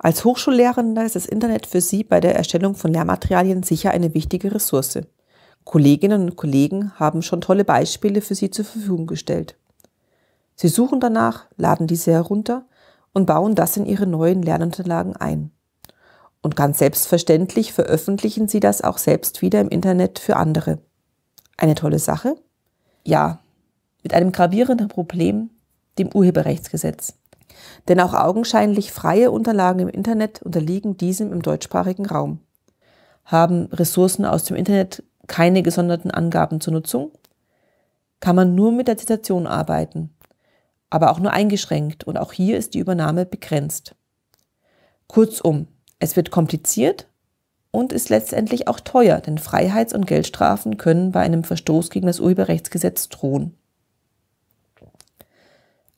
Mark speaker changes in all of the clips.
Speaker 1: Als Hochschullehrender ist das Internet für Sie bei der Erstellung von Lehrmaterialien sicher eine wichtige Ressource. Kolleginnen und Kollegen haben schon tolle Beispiele für Sie zur Verfügung gestellt. Sie suchen danach, laden diese herunter und bauen das in Ihre neuen Lernunterlagen ein. Und ganz selbstverständlich veröffentlichen Sie das auch selbst wieder im Internet für andere. Eine tolle Sache? Ja, mit einem gravierenden Problem, dem Urheberrechtsgesetz. Denn auch augenscheinlich freie Unterlagen im Internet unterliegen diesem im deutschsprachigen Raum. Haben Ressourcen aus dem Internet keine gesonderten Angaben zur Nutzung? Kann man nur mit der Zitation arbeiten, aber auch nur eingeschränkt und auch hier ist die Übernahme begrenzt. Kurzum, es wird kompliziert und ist letztendlich auch teuer, denn Freiheits- und Geldstrafen können bei einem Verstoß gegen das Urheberrechtsgesetz drohen.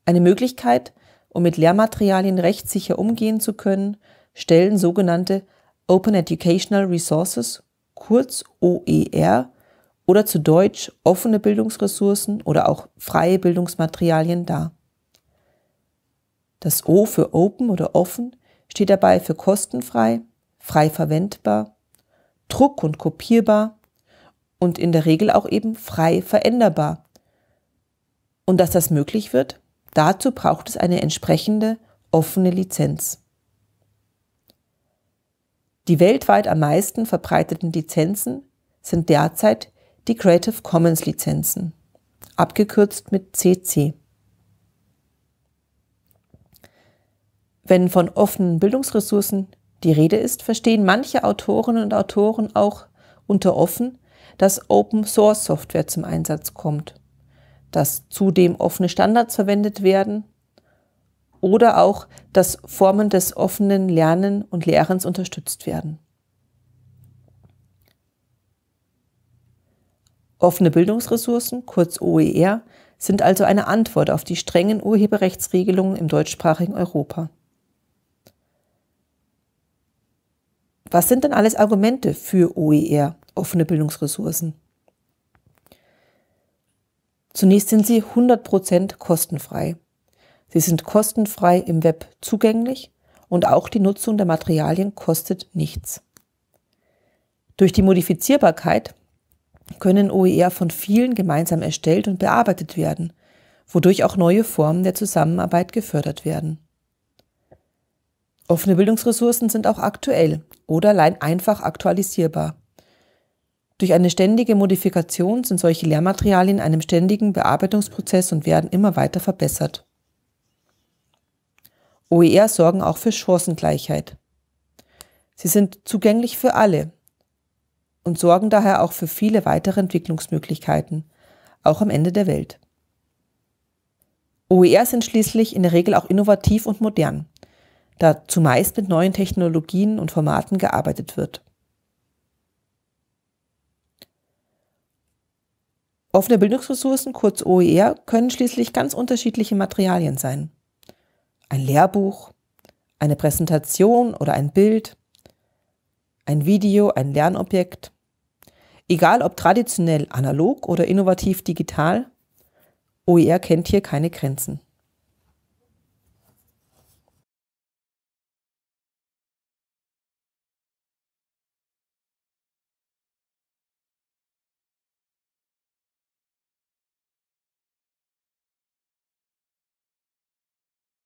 Speaker 1: Eine Möglichkeit, um mit Lehrmaterialien rechtssicher umgehen zu können, stellen sogenannte Open Educational Resources, kurz OER, oder zu Deutsch offene Bildungsressourcen oder auch freie Bildungsmaterialien dar. Das O für Open oder Offen steht dabei für kostenfrei, frei verwendbar, druck- und kopierbar und in der Regel auch eben frei veränderbar. Und dass das möglich wird, Dazu braucht es eine entsprechende offene Lizenz. Die weltweit am meisten verbreiteten Lizenzen sind derzeit die Creative Commons Lizenzen, abgekürzt mit CC. Wenn von offenen Bildungsressourcen die Rede ist, verstehen manche Autorinnen und Autoren auch unter offen, dass Open Source Software zum Einsatz kommt dass zudem offene Standards verwendet werden oder auch, dass Formen des offenen Lernen und Lehrens unterstützt werden. Offene Bildungsressourcen, kurz OER, sind also eine Antwort auf die strengen Urheberrechtsregelungen im deutschsprachigen Europa. Was sind denn alles Argumente für OER, offene Bildungsressourcen? Zunächst sind sie 100% kostenfrei. Sie sind kostenfrei im Web zugänglich und auch die Nutzung der Materialien kostet nichts. Durch die Modifizierbarkeit können OER von vielen gemeinsam erstellt und bearbeitet werden, wodurch auch neue Formen der Zusammenarbeit gefördert werden. Offene Bildungsressourcen sind auch aktuell oder allein einfach aktualisierbar. Durch eine ständige Modifikation sind solche Lehrmaterialien in einem ständigen Bearbeitungsprozess und werden immer weiter verbessert. OER sorgen auch für Chancengleichheit. Sie sind zugänglich für alle und sorgen daher auch für viele weitere Entwicklungsmöglichkeiten, auch am Ende der Welt. OER sind schließlich in der Regel auch innovativ und modern, da zumeist mit neuen Technologien und Formaten gearbeitet wird. Offene Bildungsressourcen, kurz OER, können schließlich ganz unterschiedliche Materialien sein. Ein Lehrbuch, eine Präsentation oder ein Bild, ein Video, ein Lernobjekt. Egal ob traditionell analog oder innovativ digital, OER kennt hier keine Grenzen.